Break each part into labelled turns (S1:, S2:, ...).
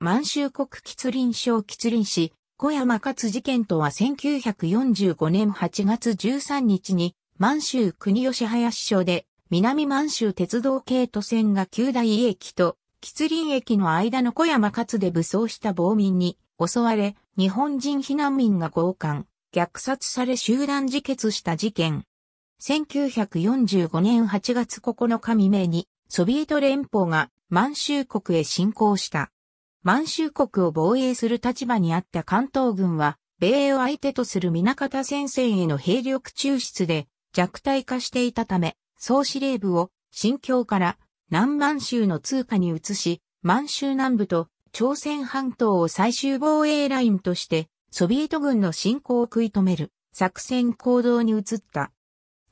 S1: 満州国吉林省吉林市、小山勝事件とは1945年8月13日に、満州国吉林省で、南満州鉄道系都線が旧大駅と吉林駅の間の小山勝で武装した暴民に襲われ、日本人避難民が強姦、虐殺され集団自決した事件。1945年8月9日未明に、ソビエト連邦が満州国へ侵攻した。満州国を防衛する立場にあった関東軍は、米英を相手とする南方戦線への兵力抽出で弱体化していたため、総司令部を新疆から南満州の通貨に移し、満州南部と朝鮮半島を最終防衛ラインとして、ソビエト軍の侵攻を食い止める作戦行動に移った。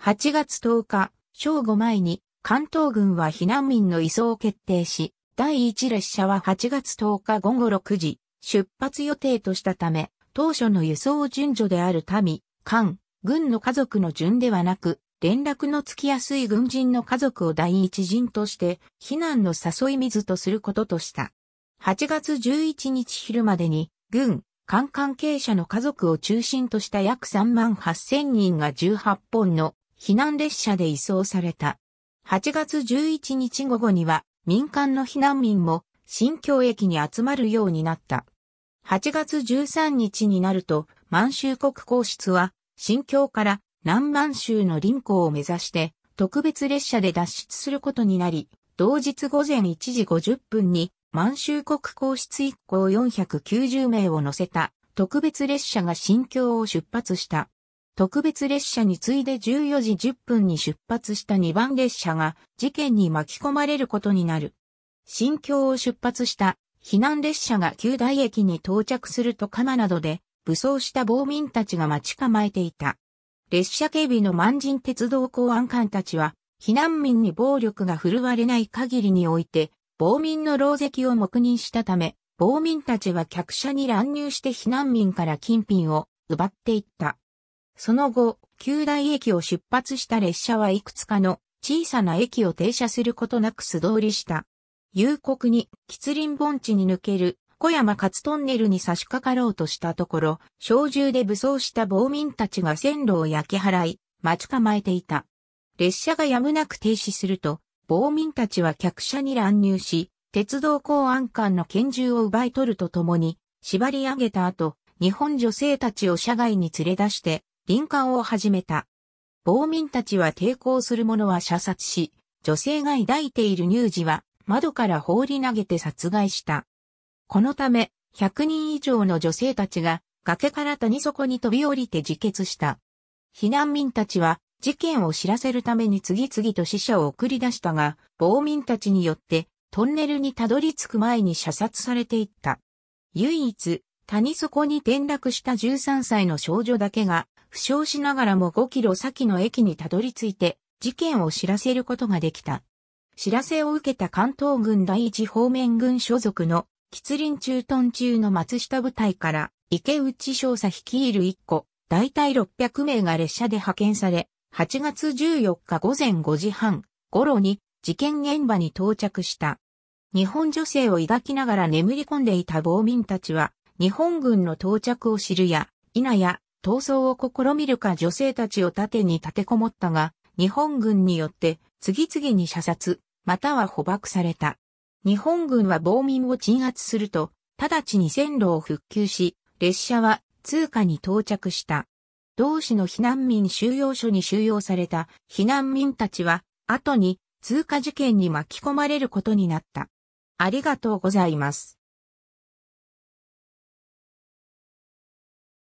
S1: 8月10日、正午前に関東軍は避難民の移送を決定し、第1列車は8月10日午後6時、出発予定としたため、当初の輸送順序である民、官、軍の家族の順ではなく、連絡のつきやすい軍人の家族を第一陣として、避難の誘い水とすることとした。8月11日昼までに、軍、官関係者の家族を中心とした約3万8000人が18本の避難列車で移送された。8月11日午後には、民間の避難民も新京駅に集まるようになった。8月13日になると、満州国皇室は、新京から南満州の林港を目指して、特別列車で脱出することになり、同日午前1時50分に、満州国皇室一行490名を乗せた特別列車が新京を出発した。特別列車に次いで14時10分に出発した2番列車が事件に巻き込まれることになる。新京を出発した避難列車が旧大駅に到着すると鎌などで武装した暴民たちが待ち構えていた。列車警備の満人鉄道公安官たちは避難民に暴力が振るわれない限りにおいて暴民の牢石を黙認したため、暴民たちは客車に乱入して避難民から金品を奪っていった。その後、旧大駅を出発した列車はいくつかの小さな駅を停車することなく素通りした。夕刻に、吉林盆地に抜ける小山勝トンネルに差し掛かろうとしたところ、小銃で武装した暴民たちが線路を焼き払い、待ち構えていた。列車がやむなく停止すると、暴民たちは客車に乱入し、鉄道公安官の拳銃を奪い取るとともに、縛り上げた後、日本女性たちを車外に連れ出して、林間を始めた。暴民たちは抵抗する者は射殺し、女性が抱いている乳児は窓から放り投げて殺害した。このため、100人以上の女性たちが崖から谷底に飛び降りて自決した。避難民たちは事件を知らせるために次々と死者を送り出したが、暴民たちによってトンネルにたどり着く前に射殺されていった。唯一、谷底に転落した13歳の少女だけが負傷しながらも5キロ先の駅にたどり着いて、事件を知らせることができた。知らせを受けた関東軍第一方面軍所属の、吉林駐屯中の松下部隊から、池内少佐率いる1個、大体600名が列車で派遣され、8月14日午前5時半頃に事件現場に到着した。日本女性を抱きながら眠り込んでいた暴民たちは、日本軍の到着を知るや、否や、逃走を試みるか女性たちを盾に立てこもったが、日本軍によって次々に射殺、または捕獲された。日本軍は暴民を鎮圧すると、直ちに線路を復旧し、列車は通貨に到着した。同市の避難民収容所に収容された避難民たちは、後に通過事件に巻き込まれることになった。ありがとうございます。